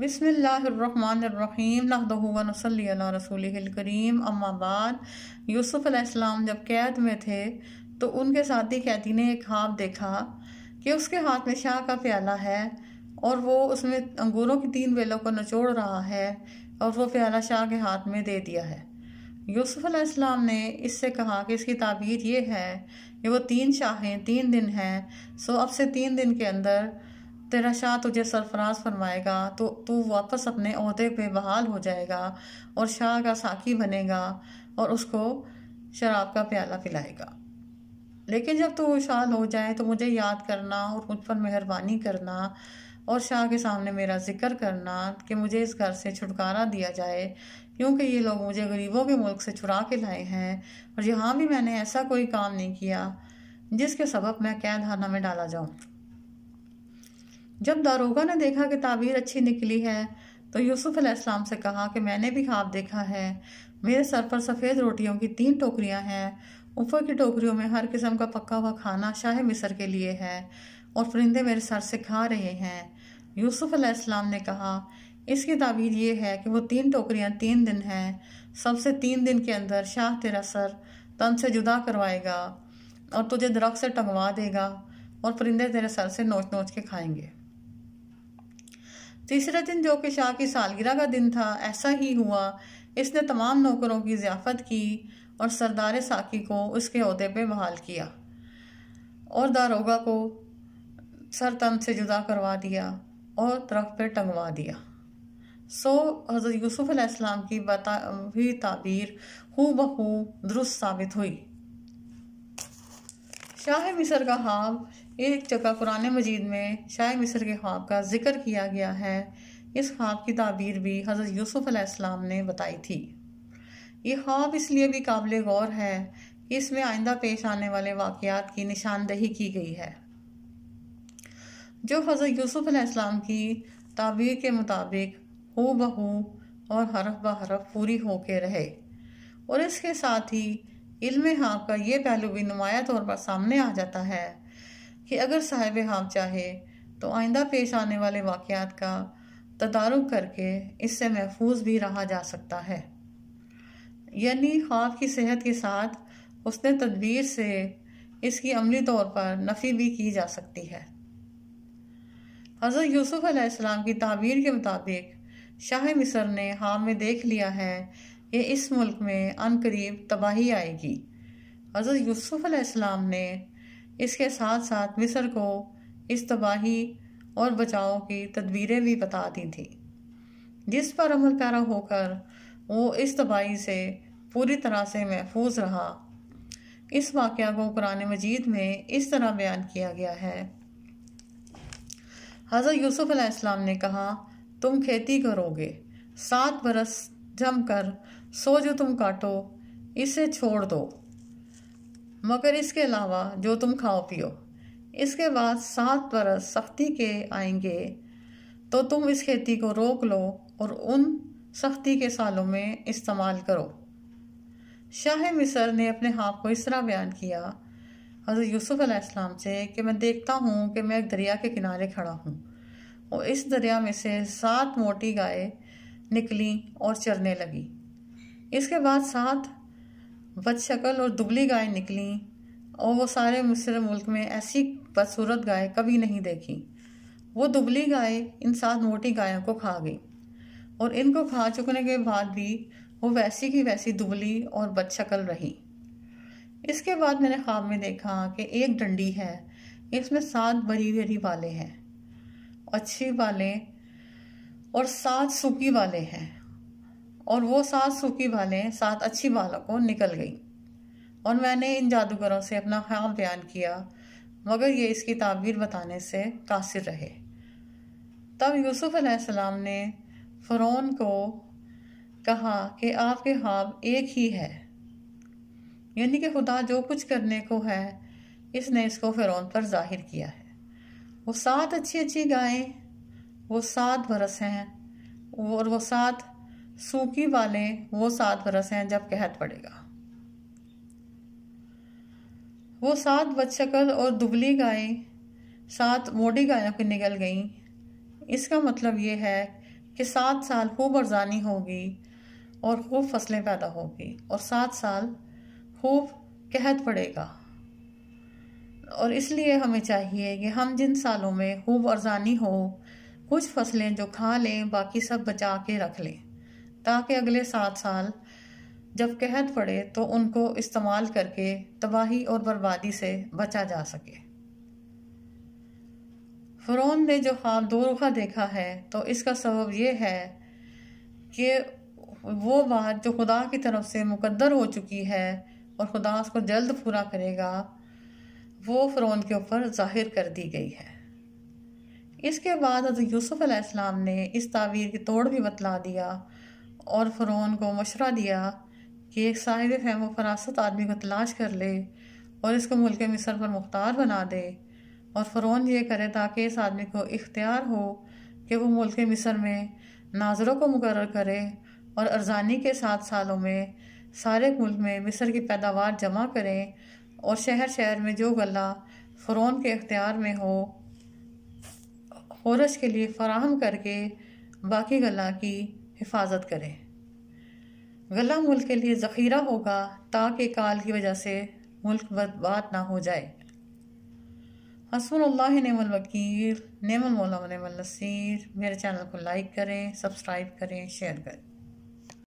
बसमीम रसूल करीम अम्माबाद यूसुफ़ अलैहिस्सलाम जब कैद में थे तो उनके साथी कैदी ने एक ख्वाब देखा कि उसके हाथ में शाह का प्याला है और वो उसमें अंगूरों की तीन बेलों को नचोड़ रहा है और वो प्याला शाह के हाथ में दे दिया है यूसुफ़ अलैहिस्सलाम ने इससे कहा कि इसकी ताबीर ये है कि वो तीन शाहें तीन दिन हैं सो अब से तीन दिन के अंदर तेरा शाह तुझे सरफराज फरमाएगा तो तू वापस अपने अहदे पे बहाल हो जाएगा और शाह का साकी बनेगा और उसको शराब का प्याला पिलाएगा लेकिन जब तू विशाल हो जाए तो मुझे याद करना और मुझ पर मेहरबानी करना और शाह के सामने मेरा जिक्र करना कि मुझे इस घर से छुटकारा दिया जाए क्योंकि ये लोग मुझे गरीबों के मुल्क से छुड़ा के लाए हैं और यहाँ भी मैंने ऐसा कोई काम नहीं किया जिसके सबब मैं कैद हाना में डाला जाऊँ जब दारोगा ने देखा कि ताबीर अच्छी निकली है तो यूसुफ अलैहिस्सलाम से कहा कि मैंने भी ख्वाब देखा है मेरे सर पर सफ़ेद रोटियों की तीन टोकरियां हैं ऊपर की टोकरियों में हर किस्म का पका हुआ खाना शाह मिस्र के लिए है और परिंदे मेरे सर से खा रहे हैं यूसुफ अलैहिस्सलाम ने कहा इसकी ताबीर ये है कि वो तीन टोकरियां तीन दिन हैं सबसे तीन दिन के अंदर शाह तेरा सर तन से जुदा करवाएगा और तुझे दरख्त से टंगवा देगा और परिंदे तेरे सर से नोच नोच के खाएंगे तीसरे दिन जो कि शाह की सालगिरह का दिन था ऐसा ही हुआ इसने तमाम नौकरों की ज़ियाफ़त की और सरदार साकी को उसके अहदे पर बहाल किया और दारोगा को तन से जुदा करवा दिया और तरफ पर टंगवा दिया सो हज़रत यूसुफ़ अलैहिस्सलाम की बता हुई ताबीर हु बहू दुरुस्त साबित हुई शाह मिसर का हाव एक जगह कुरान मजीद में शाह मिस्र के ख्वाब का जिक्र किया गया है इस ख्वाब की ताबीर भी हज़रत यूसुफ़ ने बताई थी ये ख्वाब इसलिए भी काबिल गौर है कि इसमें आइंदा पेश आने वाले वाक़ात की निशानदही की गई है जो हज़रत यूसुफ़ अलैहिस्सलाम की ताबीर के मुताबिक हो बहू और हरफ ब हरफ पूरी होके रहे और इसके साथ ही इल्म हाँ का ये पहलू भी नुमाया तौर पर सामने आ जाता है कि अगर साहिब हाम चाहे तो आइंदा पेश आने वाले वाक़ात का तदारुक करके इससे महफूज भी रहा जा सकता है यानी ख्वाब की सेहत के साथ उसने तदबीर से इसकी अमली तौर पर नफ़ी भी की जा सकती है हज़रत यूसुफ़ अलैहिस्सलाम की ताबीर के मुताबिक शाह मिस्र ने हाम में देख लिया है कि इस मुल्क में अनकरीब तबाही आएगी हज़रत यूसुफ़ अलैहिस्सलाम ने इसके साथ साथ मिस्र को इस तबाही और बचाव की तदबीरें भी बता दी थी जिस पर अमल पैरा होकर वो इस तबाही से पूरी तरह से महफूज रहा इस वाक़ को कुरान मजीद में इस तरह बयान किया गया है हज़रत यूसुफ़ अलैहिस्सलाम ने कहा तुम खेती करोगे सात बरस जमकर सो जो तुम काटो इसे छोड़ दो मगर इसके अलावा जो तुम खाओ पियो इसके बाद सात बरस सख्ती के आएंगे तो तुम इस खेती को रोक लो और उन सख्ती के सालों में इस्तेमाल करो शाह मिसर ने अपने हाथ को इस तरह बयान किया हज़रत यूसुफ़ अलैहिस्सलाम से कि मैं देखता हूँ कि मैं एक दरिया के किनारे खड़ा हूँ और इस दरिया में से सात मोटी गायें निकली और चरने लगी इसके बाद सात बद शक्ल और दुबली गाय निकली और वो सारे मिस्र मुल्क में ऐसी बदसूरत गाय कभी नहीं देखी वो दुबली गाय इन सात मोटी गायों को खा गई और इनको खा चुकने के बाद भी वो वैसी की वैसी दुबली और बदशक्ल रही इसके बाद मैंने ख्वाब में देखा कि एक डंडी है इसमें सात बरी बरी वाले हैं अच्छी वाले और सात सूखी वाले हैं और वो सात सूखी भालें सात अच्छी भालों को निकल गई और मैंने इन जादूगरों से अपना ख्याल बयान किया मगर ये इसकी ताबीर बताने से कासिर रहे तब यूसुफ अलैहिस्सलाम ने फ़रौन को कहा कि आपके ख्वाब एक ही है यानी कि खुदा जो कुछ करने को है इसने इसको फ़िरौन पर जाहिर किया है वो सात अच्छी अच्छी गायें वो सात बरस हैं और वो सात सूखी वाले वो सात बरस हैं जब कहत पड़ेगा वो सात बदशकल और दुबली गायें सात मोटी गायों की निकल गईं इसका मतलब ये है कि सात साल खूब अरजानी होगी और खूब फसलें पैदा होगी और सात साल खूब कहत पड़ेगा और इसलिए हमें चाहिए कि हम जिन सालों में खूब अरजानी हो कुछ फसलें जो खा लें बाकी सब बचा के रख लें ताकि अगले सात साल जब कहत पड़े तो उनको इस्तेमाल करके तबाही और बर्बादी से बचा जा सके फ़रौन ने जो ख्वाब दो रुखा देखा है तो इसका सबब यह है कि वो बात जो खुदा की तरफ से मुकद्दर हो चुकी है और खुदा उसको जल्द पूरा करेगा वो फ़रौन के ऊपर जाहिर कर दी गई है इसके बाद यूसुफ़ यूसुफ़ ने इस तावीर की तोड़ भी बतला दिया और फ़रौन को मशवरा दिया कि एक साहिर फहम फरासत आदमी को तलाश कर ले और इसको मुल्क मिसर पर मुख्तार बना दे और फ़रौन ये करे ताकि इस आदमी को इख्तियार हो कि वो मुल्क मिसर में नाजरों को मुकर करे और अरजानी के सात सालों में सारे मुल्क में मिसर की पैदावार जमा करें और शहर शहर में जो गला फ़रौन के अख्तियार में हो होरश के लिए फराहम करके बाकी गला की हिफाजत करें गला मुल्क के लिए ज़ख़ीरा होगा ताकि काल की वजह से मुल्क बर्बाद ना हो जाए हसन नमलवकील नेमल मौलम नसीर मेरे चैनल को लाइक करें सब्सक्राइब करें शेयर करें